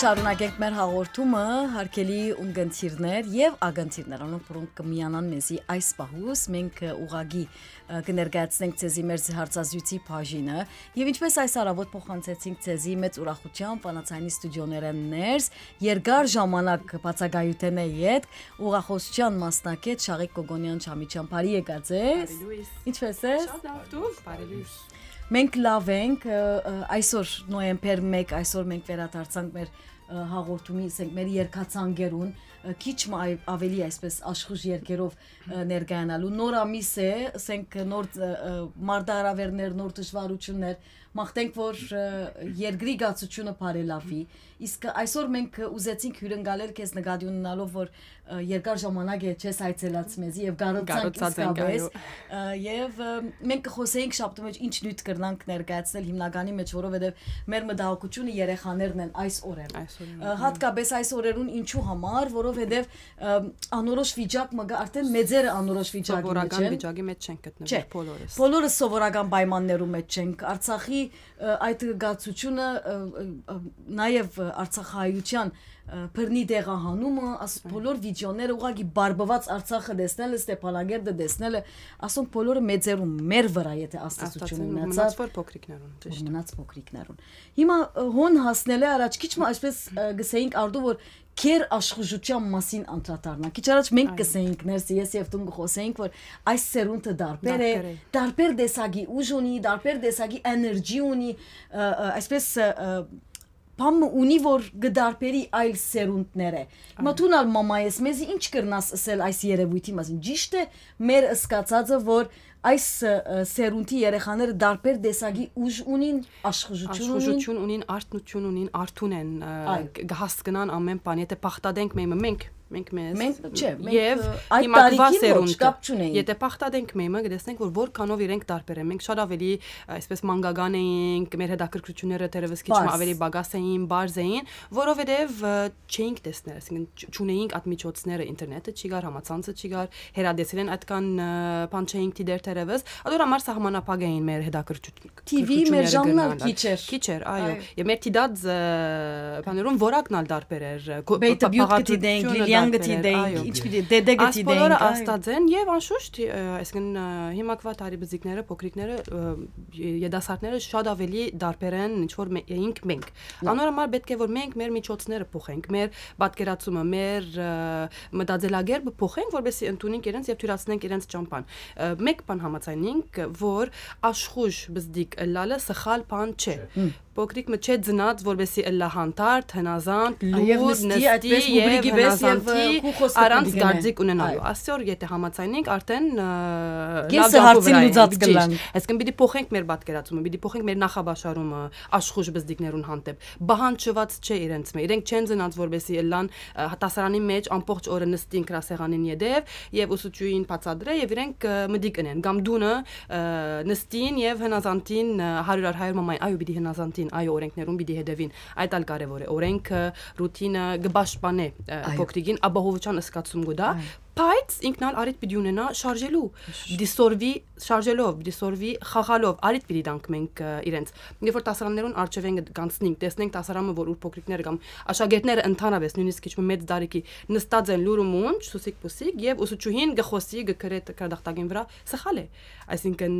Կշարունակենք մեր հաղորդումը հարկելի ունգընթիրներ եւ ագընթիրներ, անոնք որոնք կմիանան մեզի այս պահուս, մենք ուղագի կներկայացնենք ցեզի մեր հարցազրույցի բաժինը եւ ինչպես այս արաբոտ փոխանցեցինք ցեզի մեծ ուրախությամբ Պանացյանի ստուդիոներեն ներս երկար ժամանակ բացակայութենե իդ ուղախոսչյան մասնակետ Շաղիկ Կոգոնյան Չամիչյան բարի եկած ես։ Ինչպե՞ս ես։ Շատ լավ դու։ Բարի լույս։ Մենք լավ ենք, այսօր նոեմբեր 1, այսօր մենք վերադարձանք մեր հաղորդումի, ասենք մեր երկացանգերուն, քիչ ավելի այսպես աշխուժ երկերով ներկայանալու։ Նոր ամիս է, ասենք նոր մարդարավերներ, նոր դժվարություններ, մաղթենք որ երկրի գացությունը բարելավի։ mm -hmm Իսկ այսօր մենք ուզեցինք հյուրընկալել քեզ նկատի ունենալով, որ երկար ժամանակ է չես այցելած մեզ եւ գառոցանք իսկապես։ Եվ մենք կխոսեինք շաբթի մեջ ինչ նյութ կրնանք ներկայացնել հիմնականի մեջ, որովհետեւ մեր մտահոգությունը երեխաներն են այս օրերում։ Հատկապես այս օրերուն ինչու համար, որովհետեւ անորոշ վիճակ մը արդեն մեծերը անորոշ վիճակի մեջ են։ Սովորական վիճակի մեջ չեն գտնվում բոլորս։ Բոլորը սովորական պայմաններում մեջ չենք։ Արցախի այդ գացությունը նաև Արցախայության բռնի դեղահանումը, աս բոլոր վիդեոները ուղղակի բարբված Արցախը դեսնելը, Ստեփանագերդը դեսնելը, ասում բոլորը մեծերում մեր վրա եթե աստեցություն ունեցավ, մնաց փոքրիկներուն, ճիշտ։ Մնաց փոքրիկներուն։ Հիմա հոն հասնել է առաջ քիչ մը այսպես գսեինք արդու որ քեր աշխուժության մասին անդրադառնանք։ Քիչ առաջ մենք կսեինք ներս ես եւ դու գխոսեինք, որ այս սերունդը դարբեր է, դարբեր դեսագի ուժ ունի, դարբեր դեսագի էներգի ունի, այսպես բամը ունի որ գդարբերի այլ սերունդներ է։ Հիմա դունալ մամայես մեզի ինչ կրնաս ասել այս երևույթի մասին։ Ճիշտ է, մեր սկացածը որ այս սերունդի երեխաները դարբեր դեսագի ուժ ունին, աշխուժություն ունին, աշխուժություն ունին, արտնություն ունին, արթուն են, գահսկնան ամեն բան, եթե բախտադենք մեմը մենք մենք մեզ մենք չէ եւ հիմա վասերուն եթե փախտadենք մեմը դեսնենք որ որքանով իրենք տարբեր են մենք շատ ավելի այսպես մանգական էինք մեր հետաքրքրությունները դերևս քիչ ավելի բագաս էին բարձ էին որովհետեւ չէինք տեսնել այսինքն ճունեինք այդ միջոցները ինտերնետը չի գար համացանցը չի գար հերադեսերեն այդքան բան չէինք դիտեր դերևս ադոր համար սահմանապակ էին մեր հետաքրքրությունը TV մեր ժամանակ քիչ էր քիչ էր այո եւ մեր դիդած բաներում որակն ալ տարբեր էր բեյտը բյուտի դենք լիլիա Սարգսյան գտի դեինք, ինչ պիտի դեդե գտի դեինք։ Ասպորը աստաձեն եւ անշուշտ, այսինքն հիմա կվա տարի բզիկները, փոքրիկները, երիտասարդները շատ ավելի դարբեր են, ինչ որ էինք մենք։ Անորոշ պետք է որ մենք մեր միջոցները փոխենք, մեր պատկերացումը, մեր մտածելակերպը փոխենք, որովհետեւ ընդունենք իրենց եւ թյուրացնենք իրենց ճամփան։ Մեկ բան համաձայնենք, որ աշխույժ բզդիկ լալը սխալ բան չէ փոքրիկ մը չէ ծնած որովհետեւ լահանտար, հնազանդ, լուր, նստի եւ հնազանդի առանց դարձիկ ունենալու։ Այսօր եթե համացանենք արդեն լավ հարցին լուծած կլան։ Այսինքն պիտի փոխենք մեր պատկերացումը, պիտի փոխենք մեր նախաբաշխարումը աշխուժ բզդիկներուն հանդեպ։ Բահանջված չէ իրենց մեջ։ Իրենք չեն ծնած որովհետեւ լան հատասարանի մեջ ամբողջ օրը նստին կրասեղանին յետև եւ ուսուցչուին բացադրե եւ իրենք մդի կնեն։ Գամ դունը նստին եւ հնազանդին 100-100 մամային, այո, պիտի հնազանդի պիտին այո օրենքներուն պիտի հետևին այդ ալ կարևոր է օրենքը ռուտինը գբաշպանե փոքրիկին ապահովության սկացում գոդա բայց ինքն ալ արիտ պիտի ունենա շարժելու դիսորվի շարժելով դիսորվի խաղալով արիտ պիտի դանք մենք իրենց երբ որ տասարաններուն արժևեն գանցնենք տեսնենք տասարանը որ ուր փոքրիկներ կամ աշակերտները ընդհանրապես նույնիսկ իջում մեծ դարիքի նստած են լուրում ունջ սուսիկ պուսիկ եւ ուսուցչուհին գխոսի գկրե կրադախտագին վրա սխալ է այսինքն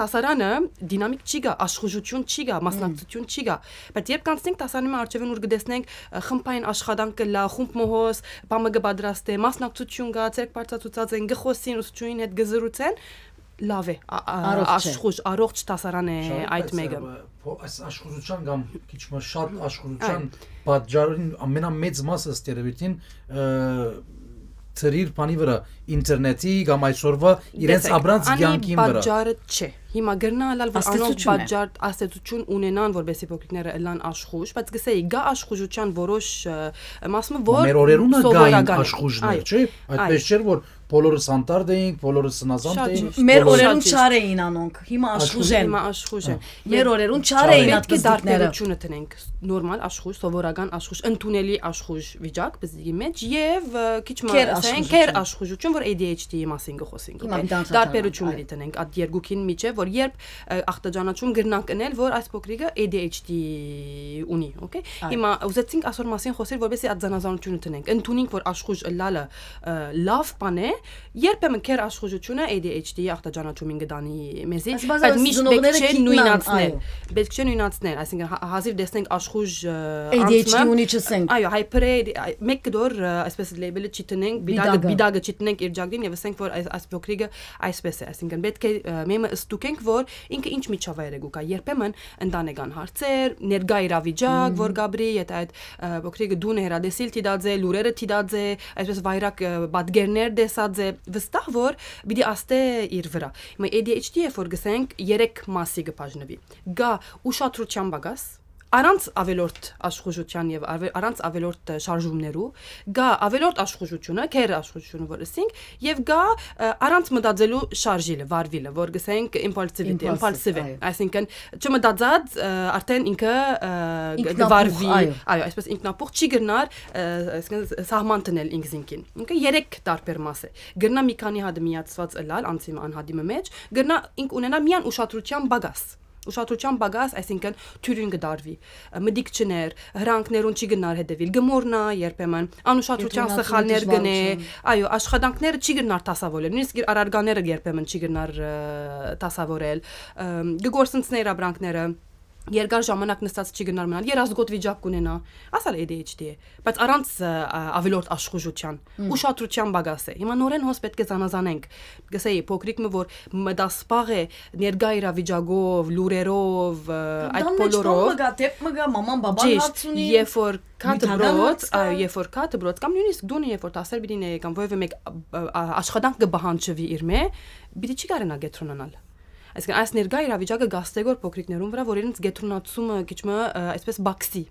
տասարանը դինամիկ չի գա աշխուժություն չի գա մասնակցություն չի գա բայց երբ կանցնենք տասարանը արժևեն ուր գտեսնենք խմբային աշխատանքը լա խումբ մոհոս բամը գ պատրաստ է մասնակցություն զանգացերք բարձացուցած են գխոսին ուսուցչուին հետ գզրուցեն լավ է աշխուժ առողջ տասարան է այդ մեկը այս աշխուժության կամ քիչ շատ աշխուժության պատճառին ամենամեծ մասը ստերևիտին ծրիր բանի վրա, ինտերնետի կամ այսօրվա իրենց աբրանց ցանկի վրա։ Պատճառը չէ։ Հիմա գրնալալ որ անոնք պատճառ աստեցություն ունենան, որովհետեւ փոքրիկները ելան աշխուժ, բայց գսեի գա աշխուժության որոշ մասը որ մեր օրերուն է գային աշխուժներ, չէ՞։ Այդպես չէր որ բոլորս անտարդ էինք, բոլորս սնազանդ էինք։ Մեր օրերում չար էին անոնք, հիմա աշխուժ են։ Հիմա աշխուժ են։ հա։ Մեր օրերում չար էին այդ դարտերությունը տնենք։ Նորմալ աշխուժ, սովորական աշխուժ, ընդունելի աշխուժ վիճակ բզիգի մեջ եւ քիչ մաս ասենք, կեր աշխուժություն, որ ADHD-ի մասին գխոսենք։ Դարբերությունների տնենք այդ երկուքին միջև, որ երբ ախտաճանաչում գրնանք ընել, որ այս փոքրիկը ADHD ունի, օքեյ։ Հիմա ուզեցինք այսօր մասին խոսել, որովհետեւ այդ զանազանությունը տնենք։ Ընդունենք, որ աշխուժ լալը լավ բան է, երբեմն քեր աշխուժությունը ADHD-ի ախտաճանաչումին գտանի մեզի, բայց միշտ պետք չէ նույնացնել։ Պետք չէ նույնացնել, այսինքն հա- հազիվ դեսնենք աշխուժ ADHD ունի չսենք։ Այո, hyper մեկ դոր այսպես լեյբլը չտնենք, բիդագը բիդագը չտնենք իր ջագին եւ ասենք որ այս փոքրիկը այսպես է, այսինքն պետք է մեմը ստուկենք որ ինքը ինչ միջավայր է գուկա։ Երբեմն ընտանեկան հարցեր, ներգա իրավիճակ, որ Գաբրի, եթե այդ փոքրիկը դուն հերադեսիլ տիդաձե, լուրերը տիդաձե, այսպես վայրակ բադգերներ դեսա Սարսափազadze վստահ որ պիտի աստե իր վրա։ Հիմա ADHD-ը որ գսենք 3 մասի գբաժնվի։ Գա ուշադրության բագաս, առանց ավելորդ աշխուժության եւ առանց ավելորդ շարժումներու գա ավելորդ աշխուժությունը, քեր աշխուժությունը, որ ասենք, եւ գա առանց մտածելու շարժիլը, վարվիլը, որ գսենք իմպulsivity, impulsive, այսինքն չմտածած արդեն ինքը վարվի, այո, այսպես ինքնապուխ չի գնար, այսինքն սահման տնել ինքզինքին։ Ինքը երեք տարբեր մաս է։ Գրնա մի քանի հատ միացված լալ անցի անհադիմը մեջ, գրնա ինք ունենա միան ուշադրության բագաս ուշադրության բագաս, այսինքն թյուրին գդարվի, մդիկ չներ, հրանքներուն չի գնար հետևիլ, գմորնա երբեմն, անուշադրության սխալներ գնե, այո, աշխատանքները չի գնար տասավորել, նույնիսկ իր արարգաները երբեմն չի գնար տասավորել, գգորսնցներ աբրանքները երկար ժամանակ նստած չի գնար մնալ, երազգոտ վիճակ կունենա, ասալ ADHD է, բայց առանց ավելորդ աշխուժության, ուշադրության բագաս է։ Հիմա նորեն հոս պետք է զանազանենք։ Գսեի փոքրիկը, որ մտասպաղ է ներգա իրավիճակով, լուրերով, այդ բոլորով։ Մգա դեպ մգա մաման բաբան հարցունի։ Երբ որ կատբրոց, այո, երբ որ կատբրոց կամ նույնիսկ դունի երբ որ տասեր բիդին է կամ ովևէ մեկ աշխատանք կբահանջվի իր մե, բիդի չի կարենա գետրոնանալ այսինքն այս ներկա իրավիճակը գաստեգոր փոքրիկներուն վրա, որ իրենց գետրոնացումը քիչմը այսպես բաքսի։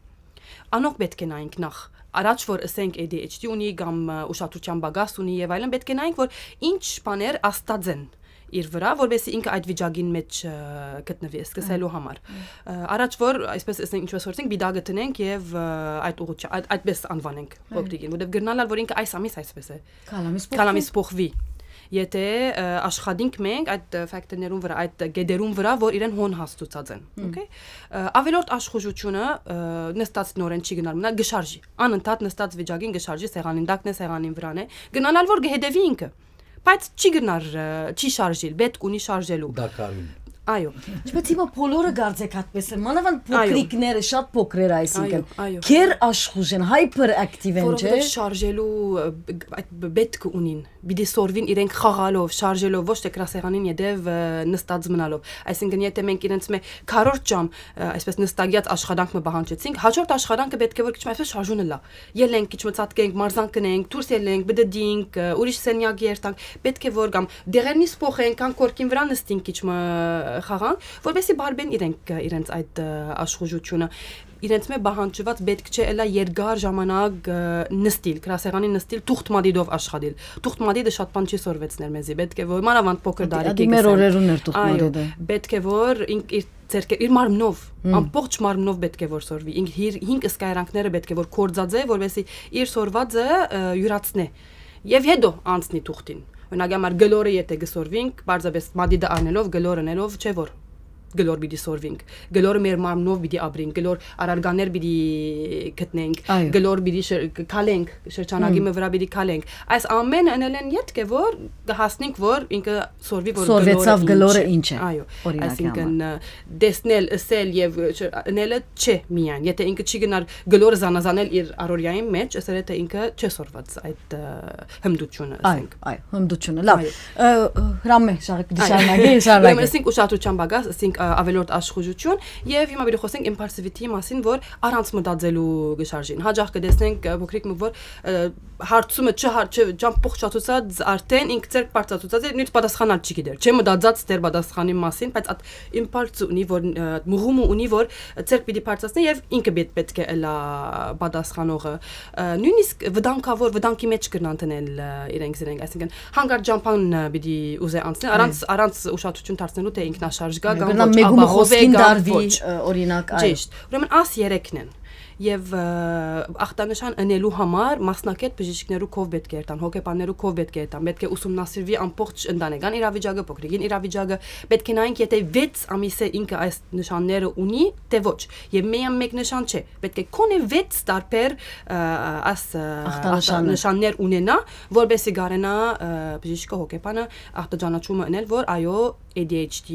Անող պետք է նայենք նախ առաջ որ ասենք ADHD ունի կամ ուշադրության բագաս ունի եւ այլն պետք է նայենք որ ինչ բաներ աստածեն իր վրա, որովհետեւ ինքը այդ վիճակին մեջ գտնվի սկսելու համար։ Առաջ որ այսպես ասենք ինչպես որտենք բիդագը տնենք եւ այդ ուղղությամբ այդպես անվանենք փոքրիկին, որովհետեւ գրնալալ որ ինքը այս ամիս այսպես է։ Կալամիս փոխվի։ Կալամիս փոխվի եթե աշխատենք մենք այդ ֆակտորներուն վրա, այդ գեդերուն վրա, որ իրեն հոն հաստուցած են, օքեյ։ Ավելորդ աշխուժությունը նստածնորեն չի գնալ, մնա գշարժի։ Անընդհատ նստած վիճակին գշարժի սեղանին, դակն է սեղանին վրան է։ Գնանալ որ գհետևի ինքը բայց չի գնար, չի շարժիլ, պետք ունի շարժելու։ Դակարին։ Այո։ Ինչպես հիմա բոլորը գարձեք այդպես են։ Մանավանդ փոքրիկները շատ փոքրեր, այսինքն քեր աշխուժ են, hyperactive են, չէ՞։ Որովհետև շարժելու այդ բետք ունին։ Պիտի սորվին իրենք խաղալով, շարժելով, ոչ թե գրասեղանին յետև նստած մնալով։ Այսինքն եթե մենք իրենց մե քառորդ ժամ այսպես նստագյաց աշխատանքը բանջեցինք, հաջորդ աշխատանքը պետք է որ քիչ այսպես շարժունը լա։ Ելենք քիչ մցածկենք, մարզան կնենք, դուրս ելենք, բդդինք, ուրիշ սենյակ երթանք, պետք է որ կամ դեղերնից փոխենք, անկորքին վրա նստենք քիչ մը խաղան, որովհետեւ բարբեն իրենք իրենց այդ աշխուժությունը իրենց մե բահանջված պետք չէ էլա երկար ժամանակ նստիլ, գրասեղանի նստիլ թուղթ մադիդով աշխատիլ։ Թուղթ մադիդը շատ բան չի սորվեցներ մեզի, պետք է որ մանավանդ փոքր դարիքի գիսը։ Մեր օրերուն էր թուղթ մադիդը։ Պետք է որ ինք իր ձերքը իր մարմնով, ամբողջ մարմնով պետք է որ սորվի։ Ինք 5 սկայրանքները պետք է որ կորձածե, որովհետեւ իր սորվածը յուրացնե։ Եվ հետո անցնի թուղթին։ Օրինակ, համար գլորը եթե գսորվենք, բարձրապես մադիդը անելով, գլորը ներով չէ որ գլոր պիտի սորվինք գլորը մեր մարմնով պիտի ապրենք գլոր արարգաներ պիտի գտնենք գլոր պիտի քալենք շրջանագի մը վրա պիտի քալենք այս ամենը անել են յետք է որ հասնենք որ ինքը սորվի որ սորվեցավ գլորը ինչ է այո այսինքն դեսնել սել եւ անելը չէ միայն եթե ինքը չի գնար գլորը զանազանել իր արորիայի մեջ ասել թե ինքը չէ սորված այդ հմդությունը ասենք այո հմդությունը լավ հրամե շարք դիշանագի շարք մենք ասենք ուշադրության բագաս ասենք ունենք ավելորդ աշխուժություն եւ հիմա բերի խոսենք impulsivity-ի մասին, որ առանց մտածելու գշարժին։ Հաջող կտեսնենք փոքրիկ մը որ հարցումը չհարց ճամփողջացած արդեն ինք ձեր բարձացած է, նույնիսկ պատասխանալ չի գիտեր։ Չէ մտածած դեր պատասխանի մասին, բայց այդ impulse-ը ունի, որ մուղումը ունի, որ ձեր պիտի բարձացնի եւ ինքը պետք է լա պատասխանողը։ Նույնիսկ վտանգավոր վտանգի մեջ կնան դնել իրենք զրենք, այսինքն հանգար ճամփան պիտի ուզե անցնել, առանց առանց ուշադրություն դարձնելու թե ինքնաշարժ գա կամ կամ մեգումը խոսքին դարվի օրինակ այո։ Ճիշտ։ Ուրեմն աս 3-ն են եւ ախտանշան ընելու համար մասնակետ բժիշկներու կով պետք է երտան, հոգեբաններու կով պետք է երտան, պետք է ուսումնասիրվի ամբողջ ընտանեկան իրավիճակը, փոքրիկին իրավիճակը, պետք է նայենք, եթե 6 ամիսը ինքը այս նշանները ունի, թե ոչ։ Եվ միայն մեկ նշան չէ, պետք է կոնե 6 տարբեր աս ախտանշաններ ունենա, որովհետեւ գարենա բժիշկը հոգեբանը ախտանջանաչումը անել, որ այո, ADHD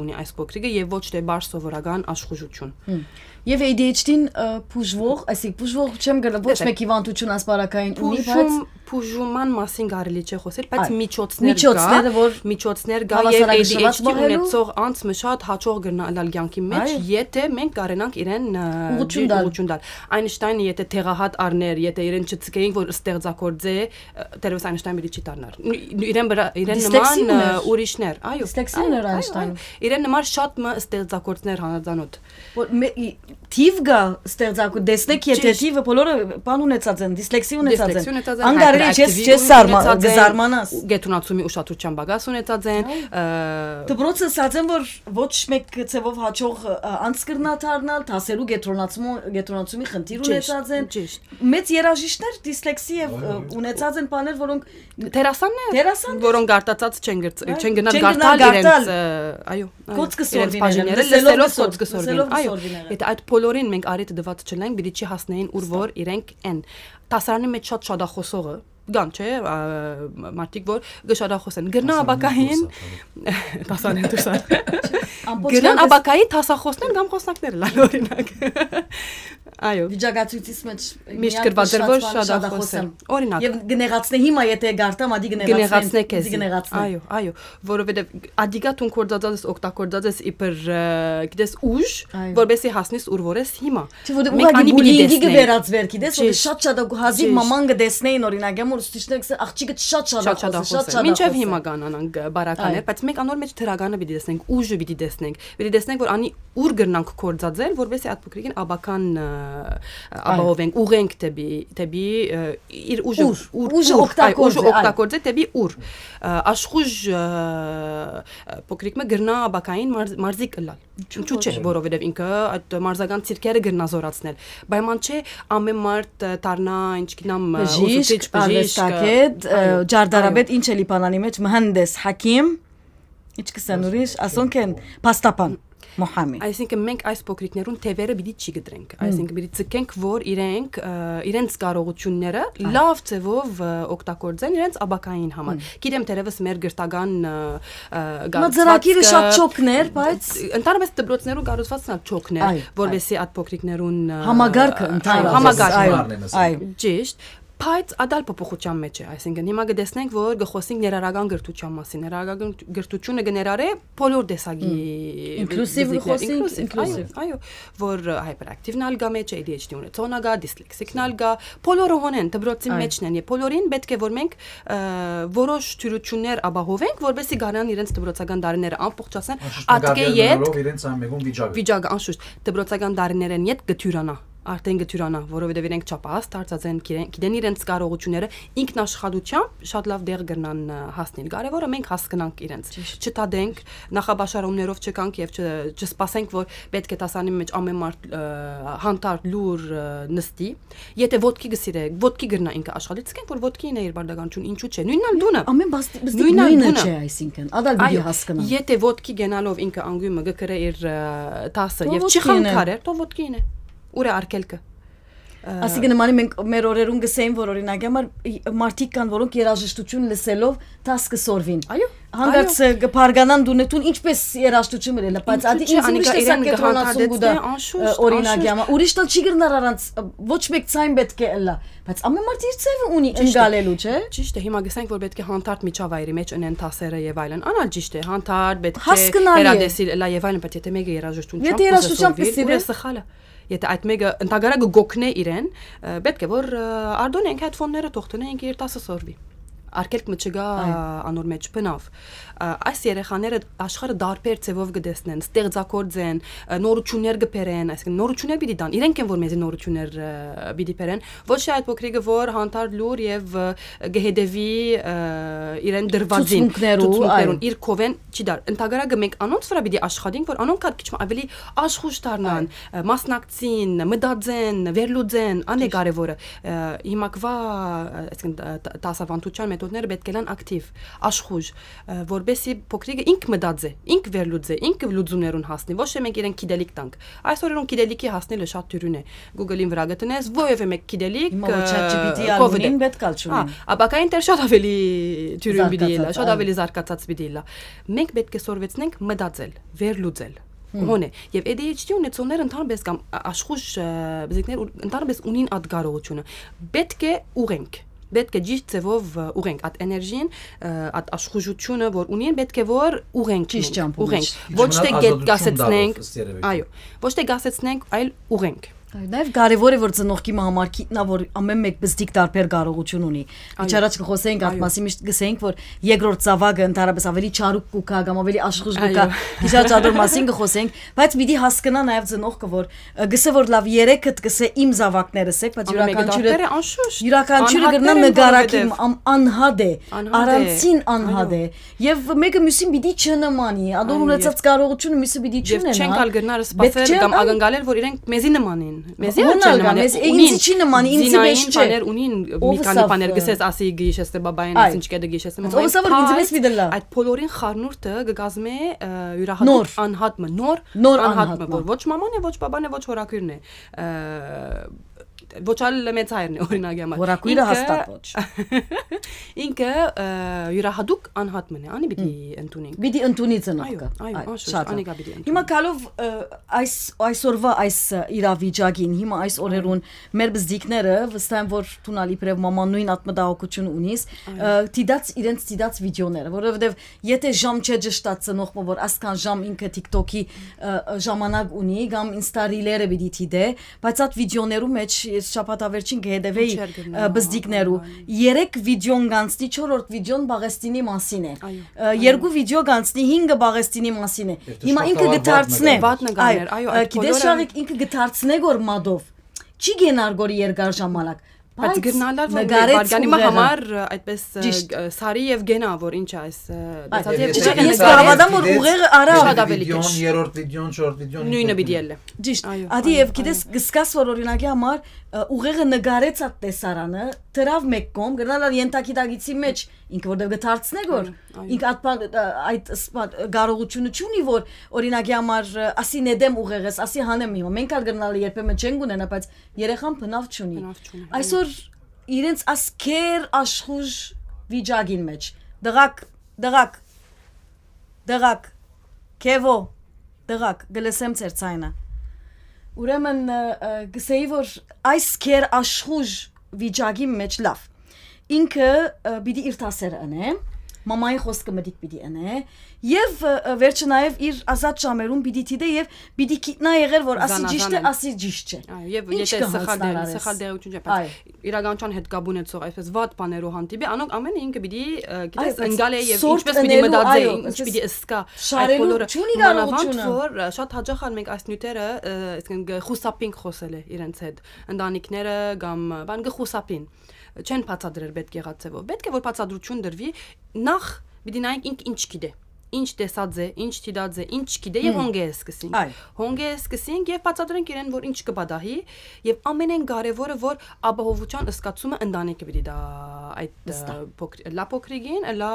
ունի այս փոքրիկը եւ ոչ թե բար սովորական աշխուժություն։ Եվ ADHD-ն բուժվող, այսինքն բուժվող չեմ գտել ոչ մեկ հիվանդություն ասպարակային ունի, բայց բուժման մասին կարելի չէ խոսել, բայց միջոցներ կա։ Միջոցները որ միջոցներ կա եւ ADHD ունեցող անձը շատ հաջող գնալ կյանքի մեջ, եթե մենք կարենանք իրեն ուղղություն տալ։ Այնշտայնը եթե թեղահատ առներ, եթե իրեն չծկեինք, որ ստեղծագործե, դերևս Այնշտայնը չի դառնար։ Իրեն վրա իրեն նման ուրիշներ, այո։ Հայաստանում, Հրանստանում։ Իրեն նման շատ մը ստեղծագործներ հանրազանոթ։ Որ թիվ գա ստեղծագործ դեսնեք, եթե թիվը բոլորը բան ունեցած են, դիսլեքսի ունեցած են։ Անգարելի ես ես զարմա զարմանաս։ Գետունացումի ուշադրության բագաս ունեցած են։ Դպրոցը ասացեմ, որ ոչ մեկ ցևով հաջող անցկրնա դառնալ, դասելու գետրոնացումը գետրոնացումի խնդիր ունեցած են։ Մեծ երաժիշտներ դիսլեքսի եւ ունեցած են բաներ, որոնք դերասաններ, դերասաններ, որոնք արտածած չեն չեն գնալ գարտալ իրեն լսալ, այո, կոց կսորվին, լսելով կոց կսորվին, այո, եթե այդ բոլորին մենք արիթը դված չլենք, պիտի չի հասնեին ուր որ իրենք են։ Տասարանի մեջ շատ շատախոսողը կան, չէ, մարդիկ, որ գշարախոս են։ Գրնա աբակային տասանեն դուրսան։ Գրնան աբակային տասախոսներ կամ խոսնակներ լան օրինակ։ Այո։ Վիճակացույցից մեջ միշտ գրված էր որ շադախոս եմ։ Օրինակ։ Եվ գնեղացնե հիմա եթե գարտամ ադի գնեղացնե։ Գնեղացնե քեզ։ Այո, այո, որովհետև ադիգա տուն կորձածած ես օգտագործած ես իբր գիտես ուժ, որովհետեւ հասնես ուր որ ես հիմա։ Չէ, որ ուղղակի բուլինգի վերածվեր գիտես, որ շատ շատ հազիվ մաման գտեսնեին օրինակ եմ որ խոստիչնենք աղջիկը շատ շատ շատ շատ շատ մինչև հիմա կանանանք բարականեր բայց մենք անոր մեջ դրականը պիտի տեսնենք ուժը պիտի տեսնենք պիտի տեսնենք որ անի ուր գրնանք կորձածել որովհետեւ այդ փոքրիկին աբական աբահովենք ուղենք դեպի դեպի իր ուժը ուժը օգտագործել օգտագործել դեպի ուր աշխուժ փոքրիկը գրնա աբակային մարզիկ լալ Ինչու՞ չէ, որովհետև ինքը այդ մարզական ցիրկերը գրնազորացնել։ Պայման չէ ամեն մարդ դառնա, ինչ գնամ, ուսուցիչ, բժիշկ, ջարդարաբեդ, ինչ է լիբանանի մեջ, մհանդես, հակիմ, ինչ կսեն ուրիշ, ասոնք են, փաստաբան։ Մոհամի։ Այսինքն մենք այս փոքրիկներուն թևերը պիտի չի գդրենք, այսինքն պիտի ցկենք, որ իրենք իրենց կարողությունները լավ ձևով օգտագործեն իրենց աբակային համար։ Գիտեմ թերևս մեր գրտական գանձը ծրագիրը շատ ճոկներ, բայց ընդհանրապես դպրոցներուն կառուցվածն ալ ճոկներ, որովհետեւ այդ փոքրիկներուն համագարքը ընդհանրապես այո։ Ճիշտ, բայց ադալ փոփոխության մեջ է, այսինքն հիմա գտեսնենք, որ գխոսենք ներարական գրթության մասին։ Ներարական գրթությունը գներարե բոլոր տեսակի ինկլուզիվ գխոսենք, ինկլուզիվ։ Այո, որ հայպերակտիվն ալ գա մեջ է, ADHD ունեցողն ա գա, դիսլեքսիկն ալ գա, բոլորը հոնեն դբրոցի մեջն են, եւ բոլորին պետք է որ մենք որոշ թյուրություններ ապահովենք, որովհետեւ գանան իրենց դբրոցական դարիները ամբողջացան, ատկե իդ իրենց ամեգուն վիճակը։ Վիճակը անշուշտ դբրոցական դարիներն իդ գթյուրանա արդեն գթյուրանա, որովհետև իրենք չափահաստ դարձած են, գիտեն իրենց կարողությունները, ինքնաշխատությամբ շատ լավ դեղ գտնան հասնել։ Կարևորը մենք հասկանանք իրենց։ Չտադենք նախաբաշարումներով չկանք եւ չսպասենք, որ պետք է տասանի մեջ ամեն մարդ հանդարտ լուր նստի։ Եթե ոդկի գսիրե, ոդկի գրնա ինքը աշխատի, ցկենք որ ոդկին է իր բարդականություն, ինչու՞ չէ։ Նույնն ալ դունը։ Ամեն բաս նույնն չէ, այսինքն, ադալ բիդի հասկանա։ Եթե ոդկի գնալով ինքը անգույմը գկրե իր 10 եւ չխանգարեր, թող ոդկին է։ Ուր է արկելքը։ Այսինքն նման մենք մեր օրերուն գսեին, որ օրինակ համար մարդիկ կան, որոնք երաժշտություն լսելով տաս կսորվին։ Այո։ Հանդարտ կփարգանան դունետուն ինչպես երաժշտություն մրելը, բայց ադի ինձ միշտ իրան կհանդարտացու գուտա։ դե, Օրինակ համար ուրիշ տալ չի գրնար առանց ոչ մեկ ցայն պետք է լա, բայց ամեն մարդ իր ցևը ունի ընկալելու, չէ՞։ Ճիշտ է, հիմա գսենք, որ պետք է հանդարտ միջավայրի մեջ ունեն տասերը եւ այլն։ Անալ ճիշտ է, հանդարտ պետք է հերադեսիլ լա եւ այլն, բայց եթե մեկը երաժշտություն չափ, դա սխալ է եթե այդ մեկը ընդհանրակը գոքնե իրեն, պետք է որ արդեն ենք այդ ֆոնները թող տնենք իր 10 սորվի արկելք մճգա անոր մեջ բնավ այս երեխաները աշխարհը դարբեր ձևով գտեսնեն ստեղծագործեն նորություններ գբերեն այսինքն նորություններ պիտի տան իրենք են որ մեզի նորություններ պիտի բերեն ոչ թե այդ փոքրիկը որ հանդար լուր եւ գհեդեվի իրեն դրվածին ծուցունքներուն իր կովեն չի դար ընդհանրակը մենք անոնց վրա պիտի աշխատենք որ անոնք հատ քիչ ավելի աշխուժ դառնան մասնակցին մտածեն վերլուծեն անե կարևորը հիմակվա այսինքն տասավանդության հետազոտողները պետք է լան ակտիվ, աշխույժ, որբեսի փոքրիկը ինք մտածե, ինք վերլուծե, ինք լուծումներուն հասնի, ոչ թե մենք իրեն կիդելիկ տանք։ Այսօր իրուն կիդելիկի հասնելը շատ դյուրն է։ Google-ին վրա գտնես, ովևէ մեկ կիդելիկ, COVID-ին պետք է չունի։ Աբակային դեռ շատ ավելի դյուրն պիտի լա, շատ ավելի զարգացած պիտի լա։ Մենք պետք է սորվեցնենք մտածել, վերլուծել հոն է եւ ADHD ունեցողները ընդհանրապես կամ աշխուժ բզիկներ ընդհանրապես ունին ադգարողությունը պետք է ուղենք պետք է ճիշտ ձևով ուղենք այդ էներգին, այդ աշխուժությունը, որ ունին, պետք է որ ուղենք ճիշտ ճամփորենք։ Ոչ թե գասեցնենք, այո, ոչ թե գասեցնենք, այլ ուղենք։ Այո, նաև կարևոր է որ ծնողքի համարքի նա որ ամեն մեկ բստիկ տարբեր կարողություն ունի։ Ինչ առաջ կխոսենք այդ մասին միշտ գսենք որ երկրորդ ծավալը ընդհանրապես ավելի չարուկ կուկա կամ ավելի աշխուժ կուկա։ Գիշեր ճադոր մասին կխոսենք, բայց պիտի հասկանա նաև ծնողքը որ գսե որ լավ երեքդ գսե իմ զավակներս եք, բայց յուրաքանչյուրը յուրաքանչյուրը գտնա նկարակի անհադ է, առանցին անհադ է եւ մեկը մյուսին պիտի չնմանի, ադոր ունեցած կարողությունը մյուսը պիտի չունենա։ Եվ չենք ալ գնարը սպասել կամ ակնկալել որ իրենք մեզի նմանին մեզի չեն նման մեզ ինձի չի նման ինձի մեջ չէ բաներ ունին մի քանի բաներ գսես ասի գիշես թե բաբային ասի ինչ կեդը գիշես մամ ովսով ինձի մեջ վիդլա այդ բոլորին խառնուրդը գգազմե յուրահատուկ անհատմը նոր նոր անհատմը որ ոչ մաման է ոչ բաբան է ոչ հորակիրն է ոչ այլ մեծ հայրն է օրինակի համար։ Որակույրը հաստատ ոչ։ Ինքը յուրահատուկ անհատմն է, անի պիտի ընդունենք։ Պիտի ընդունի ծնողը։ Այո, շատ անի գաբիդի։ Հիմա գալով այս այսօրվա այս իրավիճակին, հիմա այս օրերուն մեր բզդիկները վստահ եմ որ տունալի պրև մաման նույն ատմդահոգություն ունիս, դիդած իրենց դիդած վիդեոները, որովհետև եթե ժամ չէ ճշտած ծնողը, որ ասքան ժամ ինքը TikTok-ի ժամանակ ունի, կամ Insta Reel-երը պիտի դե, բայց այդ վիդեոներու մեջ ես շապատավերջին կհետևեի բզդիկներու 3 վիդեոն գանցնի 4-րդ վիդեոն Բաղեստինի մասին է երկու վիդեո գանցնի 5-ը Բաղեստինի մասին է հիմա ինքը գտարցնե այո գիտես շավիկ ինքը գտարցնե գոր մադով չի գենար գորի երկար ժամանակ բայց գնալար որ Վարգյանի մը համար այդպես Սարի եւ Գենա որ ինչ այս դասած եւ ճիշտ ես կարողանամ որ ուղեղը արա շատ ավելի քիչ վիդեոն երրորդ վիդեոն չորրորդ վիդեոն նույնը պիտի ելը ճիշտ ադի եւ գիտես գսկաս որ օրինակի համար ուղեղը նկարեց այդ տեսարանը դրավ մեկ կողմ գնալար յենտակի դագիցի մեջ ինքը որտեվ գտարցնե որ ինք այդ այդ կարողությունը չունի որ օրինակի համար ասի նեդեմ ուղեղես ասի հանեմ հիմա մենք ալ գնալը երբեմն չենք ունենա բայց երեխան բնավ չունի այսօր իրենց ասքեր աշխուժ վիճակին մեջ դղակ դղակ դղակ քեվո դղակ գլսեմ ծեր ցայնը ուրեմն գսեի որ այս քեր աշխուժ վիճակի մեջ լավ ինքը պիտի իր դասերը ընե, մամայի խոսքը մտիկ պիտի ընե, եւ վերջը նաեւ իր ազատ ժամերում պիտի դիտե եւ պիտի գիտնա եղել որ ասի ճիշտ է, ասի ճիշտ չէ։ Այո, եւ եթե սխալ դեր, սխալ դերություն չէ, բայց իրականության հետ կապ ունեցող այսպես ված բաներով հանդիպի, անոնք ամենը ինքը պիտի գիտես ընկալ է եւ ինչպես պիտի մտածե, ինչ պիտի սկա այդ բոլորը։ Մանավանդ որ շատ հաճախ ան մենք այս նյութերը այսինքն խուսափին խոսել է իրենց հետ, ընտանիքները կամ բան գխուսափին չեն բացադրել պետք եղած ձևով։ Պետք է որ բացադրություն դրվի նախ՝ պիտի նայենք ինք ինչ գիտե ինչ տեսած է, ինչ դիտած է, ինչ գիտե եւ հոնգե է սկսին։ Հոնգե է սկսին եւ բացատրենք իրեն, որ ինչ կբադահի եւ ամենեն կարեւորը որ ապահովության սկացումը ընտանիքը պիտի դա այդ լա փոքրիկին, լա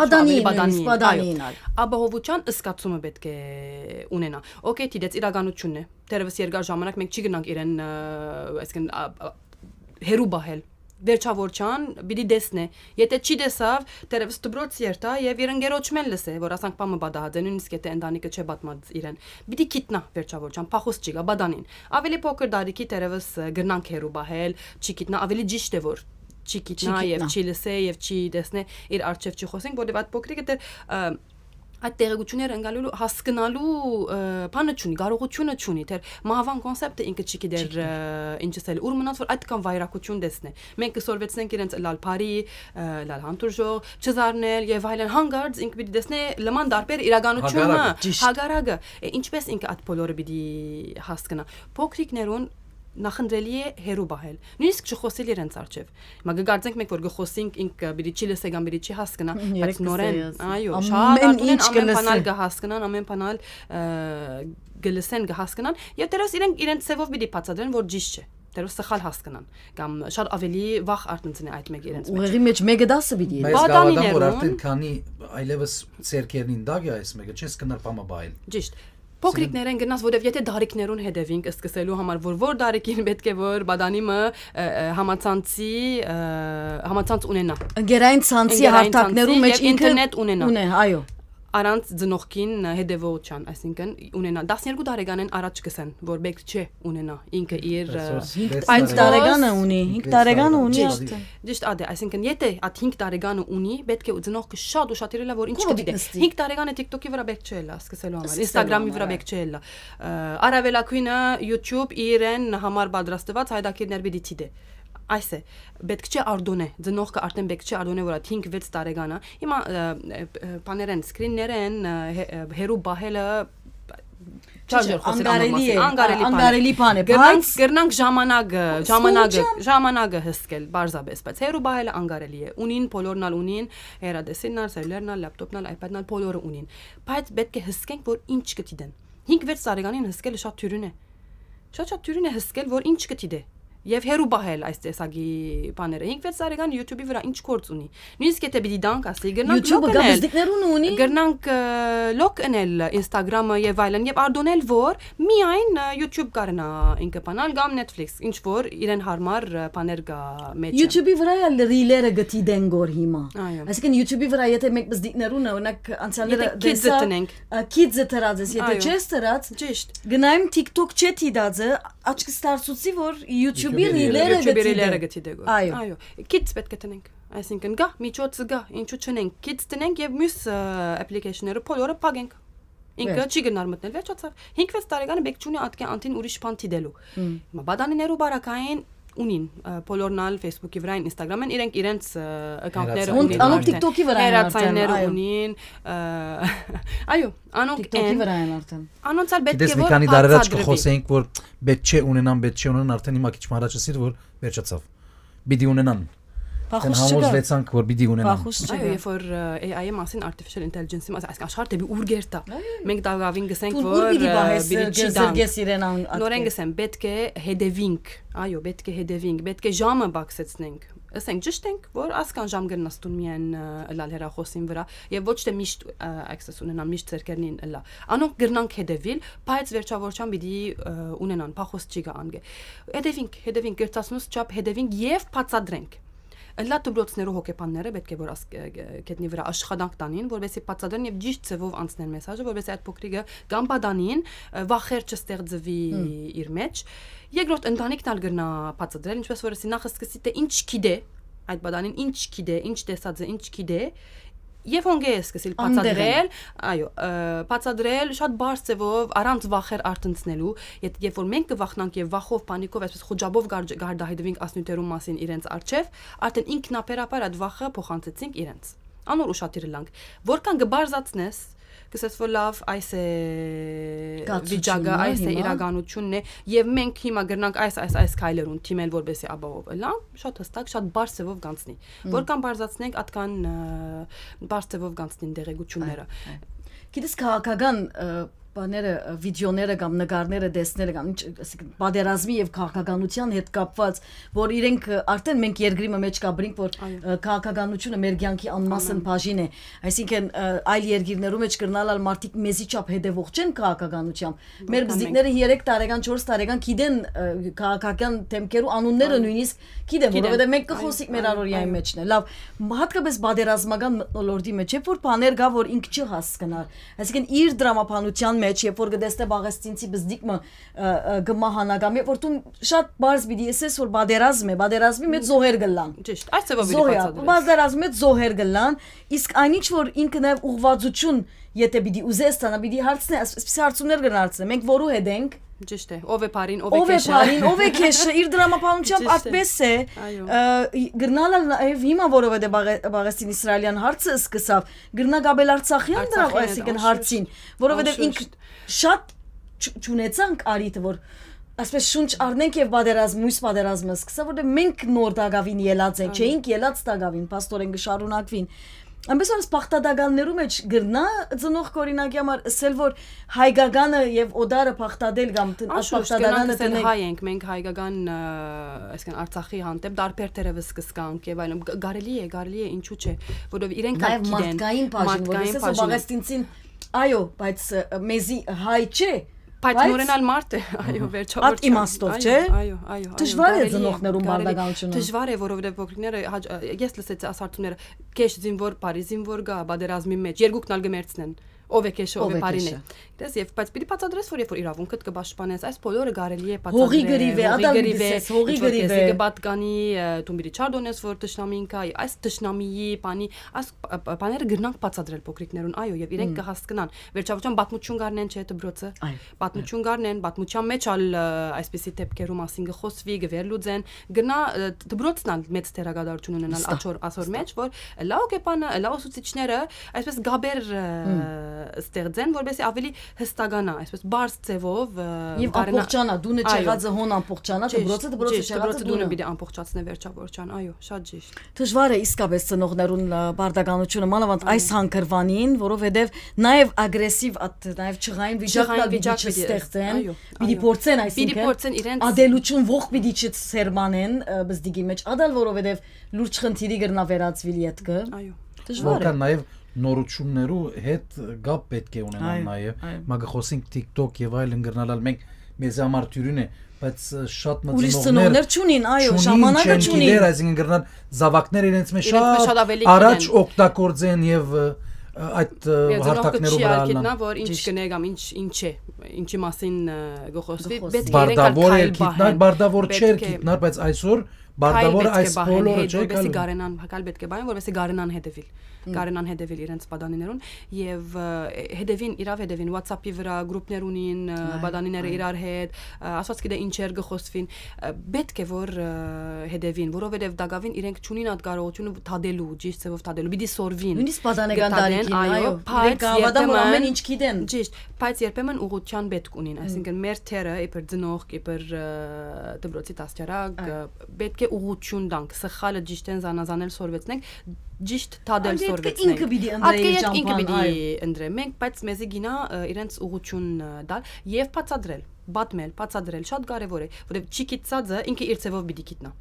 բադանի, բադանի, բադանին։ Ապահովության սկացումը պետք է ունենա։ Okay, դից իրականությունն է։ Տերևս երկար ժամանակ մենք չի գնանք իրեն, այսինքն հերու բահել վերջավորչան բիդի դեսնե եթե չի դեսավ դերևս դբրոց երտա եւ իր ընկերոջ մեն լսե որ ասանք պամը բադահաձ է նույնիսկ եթե ընտանիքը չէ պատմած իրեն բիդի քիտնա վերջավորչան փախոս չի գա բադանին ավելի փոքր դարիքի դերևս գրնանք հերու բահել չի քիտնա ավելի ճիշտ է որ չի քիտնա եւ չի լսե եւ չի դեսնե իր արժեվ չի խոսենք որովհետեւ այդ փոքրիկը դեր այդ տեղեկությունները ընկալելու հասկանալու բանը չունի, կարողությունը չունի, թե մահվան կոնսեպտը ինքը չի գիտեր ինչս էլ ուր մնաց որ այդ կամ վայրակություն դեսնե։ Մենք կսորվեցնենք իրենց լալփարի, լալ հանդուրժող, չզարնել եւ այլն հանգարց ինքը պիտի դեսնե լման դարբեր իրականությունը, հագարակը, ինչպես ինքը այդ բոլորը պիտի հասկանա։ Փոքրիկներուն նախընտրելի է հերու բահել։ Նույնիսկ չխոսել իրենց արջև։ Հիմա կգարցենք մենք որ գխոսենք ինք բիրիչի լսե կամ բիրիչի հասկնա, բայց նորեն, այո, շատ ինչ կնսեն, կհասկնան, ամեն բանալ գլսեն, կհասկնան, եւ դերս իրենք իրենց ցևով պիտի բացատրեն, որ ճիշտ չէ դերս սխալ հասկանան կամ շատ ավելի վախ արտնցնի այդ մեկ իրենց մեջ։ Ուղղի մեջ մեկը դասը բիդի։ Բադանի ներում։ Բայց գավաթը որ արդեն քանի այլևս ցերկերնին դագ է այս մեկը, չես կնար պամա բայել։ Ճիշտ։ Փոքրիկներ են գնաց, որովհետև եթե դարիքներուն հետևինք սկսելու համար, որ որ դարիքին պետք է որ բադանիմը համացանցի համացանց ունենա։ Ընկերային ցանցի հարթակներում մեջ ինտերնետ ունենա։ Ունե, այո առանց ծնողքին հետևողության, այսինքն ունենա 12 տարեկանեն առաջ գսեն, որ բեք չէ ունենա ինքը իր 5 տարեկանը ունի, 5 տարեկանը ունի ճիշտ։ Ճիշտ ադե, այսինքն եթե այդ 5 տարեկանը ունի, պետք է ծնողքը շատ ու շատ իրելա որ ինչ կդիտե։ 5 տարեկանը TikTok-ի վրա բեք չէ լա սկսելու համար, Instagram-ի վրա բեք չէ լա։ Արավելակույնը YouTube իրեն համար պատրաստված հայդակիրներ պիտի դիտի այս է պետք չէ արդոնե ծնողքը արդեն պետք չէ արդոնե որա 5-6 տարեկան է հիմա բաներեն սկրիններեն հերու բահելը չարժեր խոսել անգարելի անգարելի բան է բայց գրնանք ժամանակը ժամանակը ժամանակը հսկել բարձաբես բայց հերու բահելը անգարելի է ունին բոլորնալ ունին հերադեսիննալ սելերնալ լապտոպնալ iPad-նal բոլորը ունին բայց պետք է հսկենք որ ինչ կդիդեն 5-6 տարեկանին հսկելը շատ թյուրին է շատ շատ թյուրին է հսկել որ ինչ կդիդե Եվ հերու բահել այս տեսակի բաները 5-6 տարեկան YouTube-ի վրա ինչ գործ ունի։ Նույնիսկ եթե պիտի դանք ասի գրնանք YouTube-ը գամզդիկներուն ունի։ Գրնանք լոկ անել Instagram-ը եւ այլն եւ արդոնել որ միայն YouTube կարնա ինքը բանալ կամ Netflix, ինչ որ իրեն հարմար բաներ գա մեջ։ YouTube-ի վրա էլ ռիլերը գտի դեն գոր հիմա։ Այսինքն YouTube-ի վրա եթե մեկ բզդիկներուն օրինակ անցյալները դեսա kids-ը դրածես, եթե չես դրած, ճիշտ։ Գնայմ TikTok չեթի դածը, աչքս դարսուցի որ YouTube Ջուբիլիները ջուբիլիները գցի դե։ դեգո։ Այո։ Kids պետք է տնենք։ Այսինքն գա, միջոցը գա, ինչու չունենք kids տնենք եւ մյուս application-ները բոլորը փակենք։ Ինքը չի գնար մտնել, վերջացավ։ 5-6 տարեկանը բեք չունի ատկի անտին ուրիշ բան դիդելու։ Հիմա բադանիներով բարակային ունին բոլորն ալ Facebook-ի վրա, Instagram-ն իրենք իրենց account-ները ունին։ Անոն TikTok-ի վրա են հարցանները ունին։ Այո, անոն TikTok-ի վրա են արդեն։ Անոնց ալ պետք է որ Դες մի քանի դար առաջ կխոսեինք, որ պետք չէ ունենան, պետք չէ ունենան, արդեն հիմա քիչ մ առաջ ասիր, որ վերջացավ։ Պիտի ունենան Փախուս չկա։ Համոզվեցանք, որ պիտի ունենանք։ Փախուս չկա, երբ որ AI-ի մասին artificial intelligence-ի մասին, այս աշխարհ դեպի ուր գերտա։ Մենք դավավին գսենք, որ բիլիջի դանգես իրեն նորեն գսեմ, պետք է հետևինք։ Այո, պետք է հետևինք, պետք է ժամը բացեցնենք ասենք ճիշտ ենք որ ասկան ժամ գնաստուն միայն լալ հերախոսին վրա եւ ոչ թե միշտ access ունենան միշտ ցերկերնին լա անոնք գրնանք հետևիլ բայց վերջավորչան պիտի ունենան փախոս չի գա անգե հետևինք հետևինք գրծասնուց չափ հետևինք եւ փածադրենք Լա դպրոցներու հոկեբանները պետք է որ գետնի վրա աշխատանք տանին, որովհետեւ բացադրեն եւ ճիշտ ձևով անցնեն մեսաժը, որովհետեւ այդ փոքրիկը կամ բադանին վախեր չստեղծվի իր մեջ։ Երկրորդ ընտանիքն ալ գնա բացադրել, ինչպես որ ասի նախ սկսի թե ինչ գիտե այդ բադանին ինչ գիտե, ինչ տեսածը, ինչ գիտե, եւ հոնգե է սկսել բացադրել, այո, բացադրել շատ բարձ ձևով, առանց վախեր արտընցնելու, եթե երբ որ մենք կվախնանք եւ վախով, պանիկով, այսպես խոջաբով գարդահիդվենք ասնյութերու մասին իրենց արչեվ, արդեն ինքնաբերաբար այդ վախը փոխանցեցինք իրենց անոր ուշադիր լանք որքան գբարձացնես կսես որ լավ այս է հա, վիճակը այս է իրականությունն է եւ մենք հիմա գրնանք այս այս այս քայլերուն թիմել որբեսի աբաով լա շատ հստակ շատ բարձրով գանցնի որքան բարձացնենք atkan բարձրով գանցնին դերեգությունները գիտես քաղաքական բաները, վիդեոները կամ նկարները դեսները կամ ինչ, ասիկ պատերազմի եւ քաղաքականության հետ կապված, որ իրենք արդեն մենք երկրի մեջ կաբրինք, որ քաղաքականությունը մեր ցանկի անմասն բաժին է։ Այսինքն այլ երկիրներում մեջ կրնալալ մարդիկ մեզի չափ հետևող չեն քաղաքականությամբ։ Մեր բզիկները 3 տարեկան, 4 տարեկան գիտեն քաղաքական թեմքերու անունները նույնիսկ գիտեն, որովհետեւ մենք կխոսիկ մեր արորիայի մեջն է։ Լավ, հատկապես պատերազմական մտնոլորտի մեջ, երբ որ բաներ գա, որ ինք չհասկանար։ Այսինքն իր դրամապանության մեջ, երբ որ գտեստե բաղեստինցի բզդիկը գմահանագամ, երբ որ դու շատ բարձ բիդի եսես որ բادرազմ է, բادرազմի մեջ զոհեր գլան։ Ճիշտ, այս ծավալի բացատրել։ Բادرազմի մեջ զոհեր գլան, իսկ այնինչ որ ինքն նաև ուղվածություն եթե պիտի ուզես տանա, պիտի հարցնես, այսպես հարցումներ գնարցնե։ Մենք որու հետ ենք։ Ճիշտ է։ Ով է բարին, ով է քեշը։ Ով է բարին, ով է քեշը, իր դրամապանությամբ այդպես է։ Գրնալը նաև հիմա, որովհետեւ Բաղեսին-Իսրայելյան հարցը սկսավ, գրնակ Աբել Արցախյան դրա, այսինքն հարցին, որովհետեւ ինք շատ ճունեցանք արիտը, որ այսպես շունչ առնենք եւ բادرազմ մույս բادرազմը սկսա որտեղ մենք նոր դագավին ելած ենք չէինք ելած դագավին աստորեն գշարունակվին Այնպես որ սպախտադականներու մեջ գրնա ծնող կորինակի համար ասել որ հայկականը եւ օդարը փախտadel կամ սպախտադականը տնեն հայ ենք մենք հայկական այսինքն Արցախի հանդեպ դարբեր դերևս սկսկանք եւ այլն գարելի է գարելի է ինչու՞ չէ որով իրենք այդ գիտեն մարդկային բաժին որ ասես բաղաստինցին այո բայց մեզի հայ չէ Փայտոնորենալ մարդ է, այո, վերջավոր։ Այդ իմաստով, չէ։ Այո, այո, այո։ Դժվար է ծնողներում բարդագալությունը։ Դժվար է, որովհետև փոքրիկները ես լսեցի ասարտումները, քեշ զինվոր, բարի զինվոր գա, բادرազմի մեջ, երկուքն ալ գմերցնեն։ Ով է քեշը, ով է բարին է։ Դες եւ բայց պիտի պատահდეს, որ երբ որ իրավունքդ կբաշխանես, այս բոլորը կարելի է պատահել։ Հողի գրիվ է, ադամիս է, հողի գրիվ է։ Իսկ պատկանի դու մի Ռիչարդոն ես, որ տշնամին կա, այս տշնամիի բանի, այս բաները գտնանք պատահել փոքրիկներուն, այո, եւ իրենք կհասկանան։ Վերջավճան պատմություն գարնեն չէ դբրոցը։ Պատմություն գարնեն, պատմության մեջ ալ այսպիսի դեպքերում ասին գխոսվի, գվերլուձեն, գնա դբրոցնան մեծ թերագադարություն ունենալ աչոր ասոր մեջ, որ լաուկեպանը, լաուսուցիչները այսպես գաբեր ստեղծեն, որովհետեւ ավելի հստականա, այսպես բարձ ձևով եւ ամբողջանա, դունը չեղածը հոն ամբողջանա, դբրոցը դբրոցը չեղածը դունը պիտի ամբողջացնե վերջավորչան, այո, շատ ճիշտ։ Դժվար է իսկապես ծնողներուն բարդականությունը մանավանդ այս հանգրվանին, որովհետեւ նաեւ ագրեսիվ, նաեւ չղային վիճակ ստեղծեն, պիտի փորձեն այսինքն։ Պիտի փորձեն իրենց ադելություն ող պիտի չսերմանեն բզդիգի մեջ, ադալ որովհետեւ լուրջ խնդիրի գրնա վերածվիլ յետքը։ Այո։ Դժվար է։ Որքան նաեւ նորություններու հետ գապ պետք է ունենան նաև մագը խոսենք TikTok եւ այլն գրնալալ մենք մեզ համար դյուրին է բայց շատ մտցնողներ չունին այո ժամանակը չունին դեր այսինքն գրնան զավակներ իրենց մեջ շատ առաջ օգտագործեն եւ այդ հարտակներով հրանան նա որ ինչ կներ կամ ինչ ինչ է ինչի մասին գոհոսվի պետք է իրենք այլ բարդավոր չէր գիտնար բայց այսօր Բարդավոր այս բոլորը չէ, որովհետեւ Գարենան, հակալ պետք է բայեն, որովհետեւ Գարենան հետևիլ։ Գարենան հետևիլ իրենց պատանիներուն եւ հետևին իրավ հետևին WhatsApp-ի վրա գրուպներ ունին պատանիները իրար հետ, ասած գիտե ինչեր գխոսվին։ Պետք է որ հետևին, որովհետեւ դակավին իրենք ճունին այդ կարողությունը թադելու, ճիշտ ձևով թադելու։ Պիտի սորվին։ Նույնիսկ պատանեկան տարիքին, այո, բայց երբեմն ամեն ինչ գիտեն։ Ճիշտ, բայց երբեմն ուղղության պետք ունին, այսինքն մեր թերը իբր ծնող, իբր դպրոցի տասյարակ պետք է ուղություն տանք, սխալը ճիշտեն զանազանել սորվեցնենք, ճիշտ թադել սորվեցնենք։ Ինքը պիտի ընդրեի ճամփան, ինքը պիտի ընդրե։ Մենք բայց մեզի գինա իրենց ուղություն տալ եւ բացադրել, բատմել, բացադրել շատ կարեւոր է, որովհետեւ չիկիցածը ինքը իր ցևով պիտի գիտնա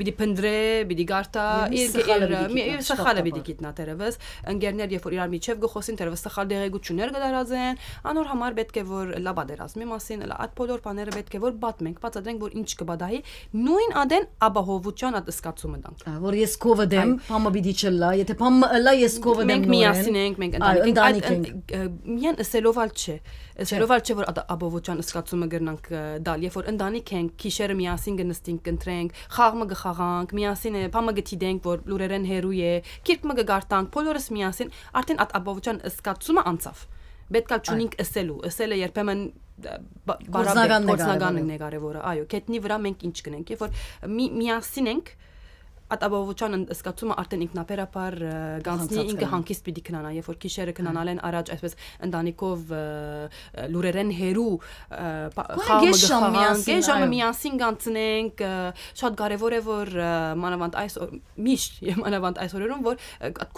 պիտի փնդրե, պիտի գարտա, իր սխալը պիտի գիտնա դերևս, ընկերներ երբ որ իրար միջև գխոսին դերևս սխալ դեղեցություններ գդարած են, անոր համար պետք է որ լաբա դերազմի մասին, այդ բոլոր բաները պետք է որ պատմենք, բացատրենք որ ինչ կբադահի, նույն ադեն աբահովության այդ սկացումը դանք։ Որ ես կովը դեմ, փամը պիտի չլա, եթե փամը լա ես կովը դեմ։ Մենք միասին ենք, մենք ընտանիք ենք։ Միան ասելով ալ չէ, ասելով ալ չէ որ աբահովության սկացումը գրնանք դալ, երբ որ ընտանիք ենք, քիշերը միասին գնստինք, կընտրենք, խաղը գխ խաղանք, միասին բամը գտիդենք, որ լուրերեն հերու է, քիրք մը գարտանք, բոլորս միասին, արդեն այդ ապահովության սկացումը անցավ։ Պետք է ճունինք ըսելու, ըսելը երբեմն բառական կորցնականն է կարևորը, այո, քետնի վրա մենք ինչ կնենք, երբ որ միասին ենք, մի ատաբովության սկացումը արդեն ինքնաբերաբար գանցնի ինքը հանկիստ պիտի քնանա երբ որ գիշերը հա։ քնանալ են առաջ այսպես ընտանիքով լուրերեն հերու խաղը գխաղանք ժամը միասին գանցնենք շատ կարևոր է որ մանավանդ այս միշտ եւ մանավանդ այս օրերում որ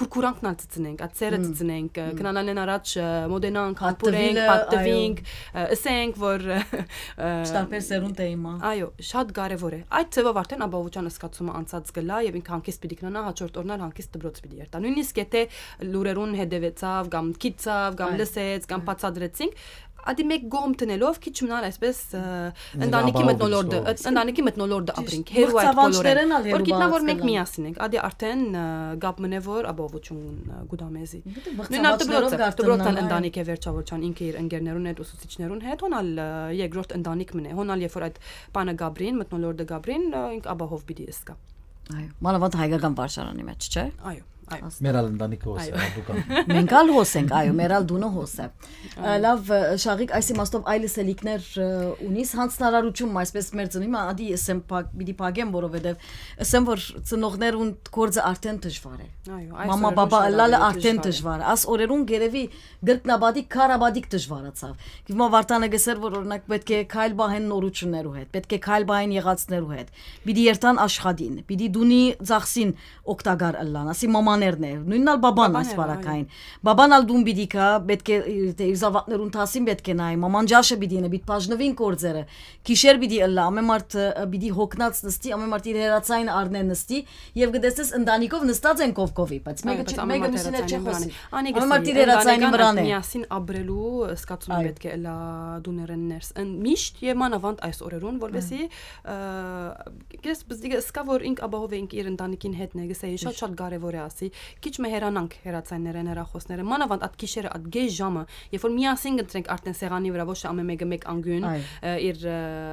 կուրկուրանքն ալ ծծնենք այդ ծերը ծծնենք քնանալն են առաջ մոդենանք հատուրենք պատտվինք ասենք որ տարբեր սերունդ է իմա այո շատ կարևոր է այդ ծևով արդեն աբավության սկացումը անցած գլա հա, եւ ինքը հանկես պիտի գնա, հաջորդ օրն էլ հանկես դպրոց պիտի երթա։ Նույնիսկ եթե լուրերուն հետևեցավ կամ քիծավ կամ լսեց կամ բացադրեցինք, Ադի մեկ գոմ տնելով քիչ մնար այսպես ընտանիքի մտնոլորդը, ընտանիքի մտնոլորդը ապրինք, հերու այդ բոլորը։ Որ գիտնա որ մենք միասին ենք, ադի արդեն գապ մնե որ ապահովություն գուդամեզի։ Նույն ապտոբրոցը, ապտոբրոցն ընտանիքի վերջավորչան ինքը իր ընկերներուն հետ, ուսուցիչներուն հետ, հոնալ երկրորդ ընտանիք մնե։ Հոնալ երբ որ այդ բանը գաբրին, մտնոլորդը գաբրին, ինք ապահով պիտի էսկա։ Այո, մանավանդ հայկական վարժարանի մեջ, չէ՞։ Այո։ Մերալ ընտանիքը հոս է, դուք։ Մենք ալ հոս ենք, այո, մերալ դունը հոս է։ Լավ, Շաղիկ, այս իմաստով այլ սելիկներ ունիս հանցնարարություն, այսպես մեր ծնիմը ադի ես եմ պիտի փագեմ, որովհետև ասեմ որ ծնողներուն գործը արդեն դժվար է։ Այո, այս մամա բաբա լալը արդեն դժվար է։ Աս օրերուն գերեվի գրկնաբադիկ, քարաբադիկ դժվարացավ։ Գիտեմ վարտանը գսեր որ օրինակ պետք է քայլ բահեն նորություններու հետ, պետք է քայլ բահեն եղածներու հետ։ Պիտի երթան աշխատին, պիտի դունի ծախսին օկտագար ըլլան, ասի մաման բաբաներն է, նույնն էլ բաբան ասպարակային։ Բաբան ալ դուն պիտի կա, պետք է իր զավատներուն տասին պետք է նայ, մաման ջաշը պիտի ինը, պիտի բաժնվին կորձերը։ Գիշեր պիտի ըլլա, ամեն մարդ պիտի հոգնած նստի, ամեն մարդ իր հերացային առնեն նստի եւ գտեսես ընտանիքով նստած են կովկովի, բայց մեկը մեկը մյուսին էլ չի խոսի։ Ամեն մարդ իր հերացային վրան է։ Միասին ապրելու սկացումը պետք է ըլլա դուներեն ներս։ Միշտ եւ մանավանդ այս օրերուն, որովհետեւ ես բզդիգը սկա որ ինք ապահով ենք իր ընտանիքին հետ նեգսեի շատ շատ կարեւոր է ասի պիտի քիչ մեհերանանք հերացաններեն հերախոսները մանավանդ այդ գիշերը այդ գեյ ժամը երբ որ միասին գտնենք արդեն սեղանի վրա ոչ ամեն մեկը մեկ անգյուն իր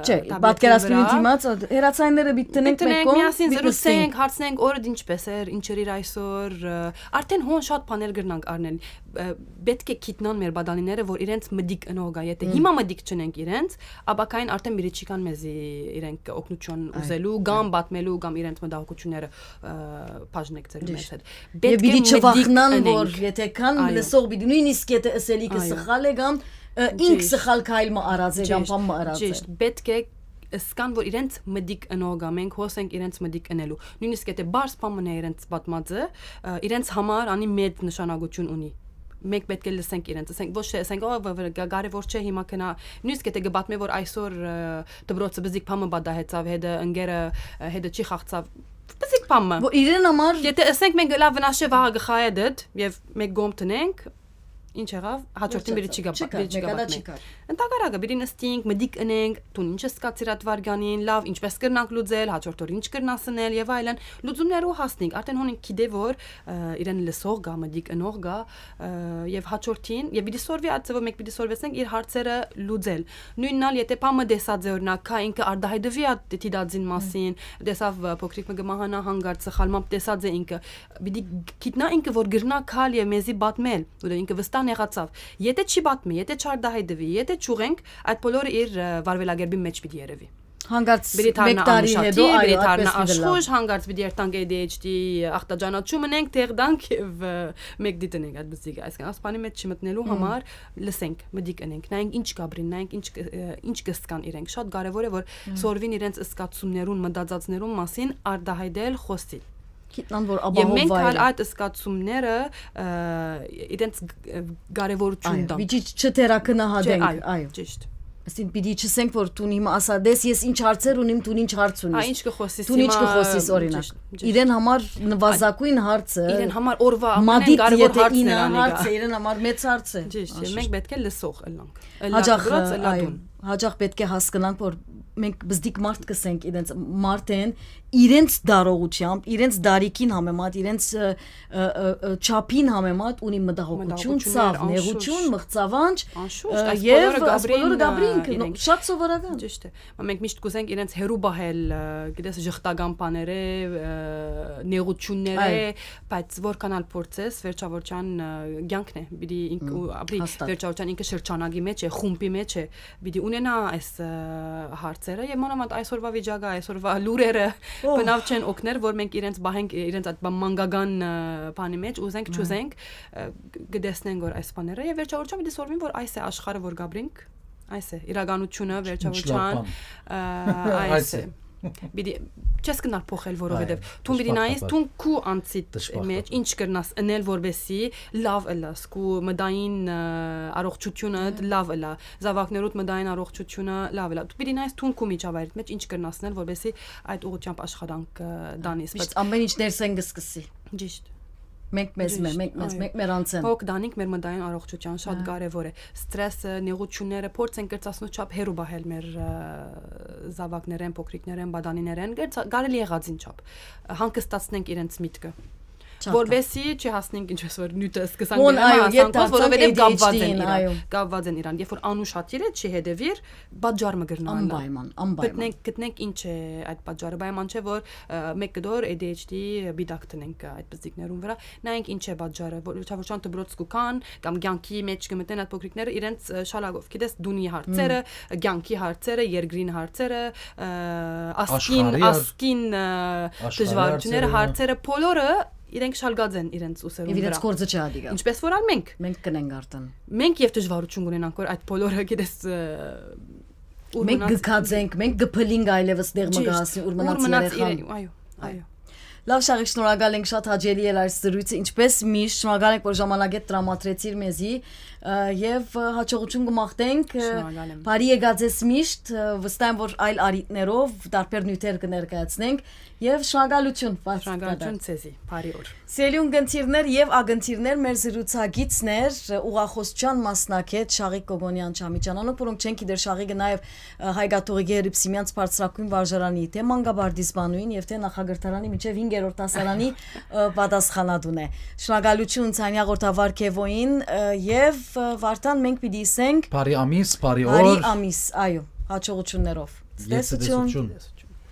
չէ պատկերացնու դիմաց հերացանները պիտի տնենք մեկ կողմ միասին զրուցենք հարցնենք օրը ինչպես էր ինչ էր իր այսօր արդեն հոն շատ բաներ գրնանք արնել պետք է գիտնան մեր բադալիները, որ իրենց մդիկ ընողա, եթե հիմա մդիկ չնենք իրենց, ապակային արդեն միրի չկան մեզի իրենք օգնություն ուզելու, կամ բատմելու, կամ իրենց մտահոգությունները բաժնեկցելու մեզ հետ։ Պետք է չվախնան, որ եթե կան լսող բի նույնիսկ եթե ասելիքը սխալ է կամ ինքս սխալ կայլը արած է կամ բամ արած է։ Ճիշտ, պետք է սկան որ իրենց մդիկ ընողա մենք հոսենք իրենց մդիկ ընելու նույնիսկ եթե բարձ բան մնա իրենց պատմածը իրենց համար անի մեծ նշանակություն ունի մենք պետք է լսենք իրենց, ասենք ոչ թե ասենք, ո կարևոր չէ հիմա քնա։ Նույնիսկ եթե գբատմե որ այսօր դբրոցը բզիկ փամը բադահեցավ, հետը ընկերը հետը չի խաղացավ, բզիկ փամը։ Որ իրեն համար, եթե ասենք մենք լավ վնասի վաղը գխայեդդ եւ մենք գոմ տնենք, ինչ եղավ, հաջորդին բերի չի գա, բերի չի գա։ Ընտակարակը բերի նստինք, մդիկ ընենք, տուն ինչը սկացիր ատվարգանին, լավ, ինչպես կրնանք լուծել, հաջորդ օր ինչ կրնասնել եւ այլն։ Լուծումներով հասնենք, արդեն հոնին գիտե որ իրեն լսող գա, մդիկ ընող գա եւ հաջորդին եւ բերի սորվի ածվը մեկ բերի սորվեցնենք իր հարցերը լուծել։ Նույննալ եթե պամը դեսած է օրինակ, կա ինքը արդահիդվի դիտածին մասին, դեսավ փոքրիկ մը գմահանա հանգարցը խալմամ տեսած է ինքը։ Բիդի գիտնա ինքը որ գրնա քալ եւ մեզի բատմել, ուրեմն դե ինքը վստահ բան եղածավ։ Եթե չի պատմի, եթե չարդահայտվի, եթե ճուղենք, այդ բոլորը իր վարվելագերբի մեջ պիտի երևի հանգարց մեկ տարի հետո այո այդպես աշխույժ հանգարց պիտի երթանք ADHD ախտաճանաչում ունենք տեղդանք եւ մեկ դիտն ենք այդպես դիգ այսինքն ասպանի մեջ չմտնելու համար լսենք մտիկ ունենք նայենք ինչ գաբրին նայենք ինչ ինչ կսկան իրենք շատ կարեւոր է որ սորվին իրենց սկացումներուն մտածածներուն մասին արդահայտել խոսիլ գիտնան որ ապահով վայր։ Եվ մենք հալ այդ սկացումները իրենց կարևորություն տանք։ Այո, վիճի չթերակնահանենք, այո։ Ճիշտ։ Այսինքն պիտի չսենք որ դու հիմա ասադես ես ինչ հարցեր ունիմ դու ինչ հարց ունիս։ Այ ինչ կխոսես հիմա։ Դու ինչ կխոսես օրինակ։ Իրեն համար նվազագույն հարցը։ Իրեն համար օրվա ամենայն կարևոր հարցն է հարցը, իրեն համար մեծ հարց է։ Ճիշտ է, մենք պետք է լսող լինենք։ Հաջող հաջող պետք է հասկանանք որ մենք բզդիկ մարդ կսենք իրենց մարդ են իրենց դարողությամբ, իրենց դարիքին համեմատ, իրենց չափին համեմատ ունի մտահոգություն, ցավ, նեղություն, մղծավանջ եւ բոլորը գաբրին շատ սովորական։ Ճիշտ է։ Մենք միշտ կուզենք իրենց հերու բահել, գիտես, ժխտական բաները, նեղությունները, բայց որքանալ փորձես, վերջավորչան ցանկն է, պիտի ինքը ապրի, վերջավորչան ինքը շրջանագի մեջ է, խումբի մեջ է, պիտի ունենա այս հարցերը եւ մոնոմատ այսօրվա վիճակը, այսօրվա լուրերը բնավ չեն օգներ, որ մենք իրենց բահենք իրենց այդ մանգական բանի մեջ ուզենք չուզենք գտեսնենք որ այս բաները եւ վերջավորչում դես որմին որ այս է աշխարհը որ գաբրինք այս է իրականությունը վերջավորչան այս է Պիտի չես գնալ փոխել, որովհետև դու պիտի նայես դու քու անցիդ մեջ ինչ կրնաս ընել որբեսի լավ ըլաս քու մդային առողջությունը լավ ըլա զավակներուդ մդային առողջությունը լավ ըլա դու պիտի նայես դու քու միջավայրդ մեջ ինչ կրնասնել որբեսի այդ ուղղությամբ աշխատանք դանես բայց ամեն ինչ ներսեն գսկսի ճիշտ մենք մեզ մե մենք մեզ մենք մեր անցեն հոգ դանինք մեր մտային առողջության շատ կարևոր է ստրեսը նեղությունները փորձեն կրծացնու չափ հերո բահել մեր զավակներեն փոքրիկներեն բադանիներեն կարելի եղածին չափ հանգստացնենք իրենց միտքը որովհետեւ չհասնենք ինչպես որ նյութը սկսանք դերասանքով, որովհետեւ կապված են իրան, կապված են իրան։ Երբ որ անուշադիր է, չի հետևիր, պատճառը կգրնա։ Անպայման, անպայման։ Գտնենք, գտնենք ինչ է այդ պատճառը, պայման չէ որ մեկ դոր ADHD բիդակ տնենք այդ բզիկներուն վրա, նայենք ինչ է պատճառը, որ չավոչան դբրոց կան կամ ցանկի մեջ կմտնեն այդ փոքրիկները իրենց շալագով։ Գիտես դունի հարցերը, ցանկի հարցերը, երգրին հարցերը, ասկին, ասկին դժվարությունները, հարցերը, հա։ բոլորը իրենք շալգած են իրենց ուսերում։ Եվ իրենց կորձը չի ադիգա։ Ինչպես որ ալ մենք։ Մենք կնենք արդեն։ Մենք եւ դժվարություն ունենանք որ այդ բոլորը գիտես մենք գկածենք, մենք գփլինգ այլևս դեղ մգասի ուր մնաց երեխան։ Այո, այո։ Լավ շարժ շնորհակալ ենք շատ հաջելի էր այս զրույցը։ Ինչպես միշտ շնորհակալ ենք որ ժամանակը տրամադրեցիր մեզի եւ հաջողություն կմաղթենք։ Բարի եկած ես միշտ, վստահ եմ, որ այլ արիտներով տարբեր նյութեր կներկայացնենք եւ շնորհակալություն, շնորհակալություն ցեզի։ Բարի օր։ Սելյուն գնթիրներ եւ ագնթիրներ մեր զրուցակիցներ ուղախոսչյան մասնակետ Շաղիկ Կոգոնյան Չամիջանանով, որոնք չեն գիտեր Շաղիկը նաեւ հայկաթողիկի Երիպսիմյանց բարձրակույն վարժարանի թե մանգաբարդի սպանուին եւ թե նախագահարանի միջև 5-րդ դասարանի պատասխանատուն է։ Շնորհակալություն Ցանյա Ղորտավարքևոին եւ եւ Վարդան մենք պիտի ասենք Բարի ամիս, բարի օր։ Բարի ամիս, այո, հաջողություններով։ Տեսություն։